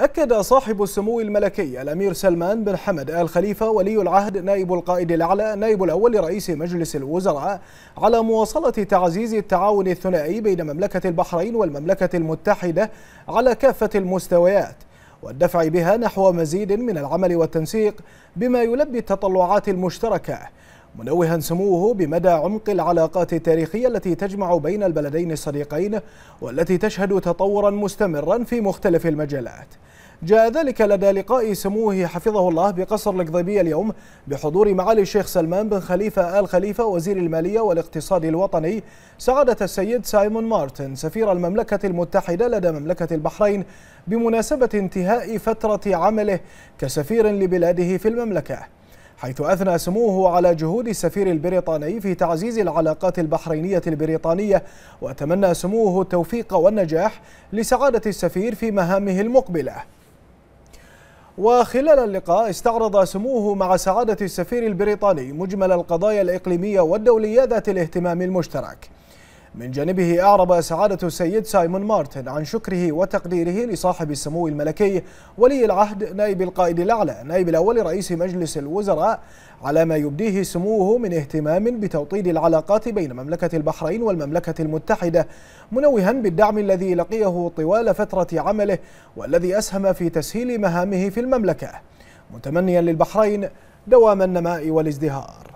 أكد صاحب السمو الملكي الأمير سلمان بن حمد آل خليفة ولي العهد نائب القائد الأعلى نائب الأول لرئيس مجلس الوزراء على مواصلة تعزيز التعاون الثنائي بين مملكة البحرين والمملكة المتحدة على كافة المستويات والدفع بها نحو مزيد من العمل والتنسيق بما يلبي التطلعات المشتركة منوها سموه بمدى عمق العلاقات التاريخية التي تجمع بين البلدين الصديقين والتي تشهد تطورا مستمرا في مختلف المجالات جاء ذلك لدى لقاء سموه حفظه الله بقصر القضيبية اليوم بحضور معالي الشيخ سلمان بن خليفة آل خليفة وزير المالية والاقتصاد الوطني سعادة السيد سايمون مارتن سفير المملكة المتحدة لدى مملكة البحرين بمناسبة انتهاء فترة عمله كسفير لبلاده في المملكة حيث أثنى سموه على جهود السفير البريطاني في تعزيز العلاقات البحرينية البريطانية وتمنى سموه التوفيق والنجاح لسعادة السفير في مهامه المقبلة وخلال اللقاء استعرض سموه مع سعادة السفير البريطاني مجمل القضايا الإقليمية والدولية ذات الاهتمام المشترك من جانبه أعرب سعادة السيد سايمون مارتن عن شكره وتقديره لصاحب السمو الملكي ولي العهد نائب القائد الأعلى نائب الأول رئيس مجلس الوزراء على ما يبديه سموه من اهتمام بتوطيد العلاقات بين مملكة البحرين والمملكة المتحدة منوها بالدعم الذي لقيه طوال فترة عمله والذي أسهم في تسهيل مهامه في المملكة متمنيا للبحرين دوام النماء والازدهار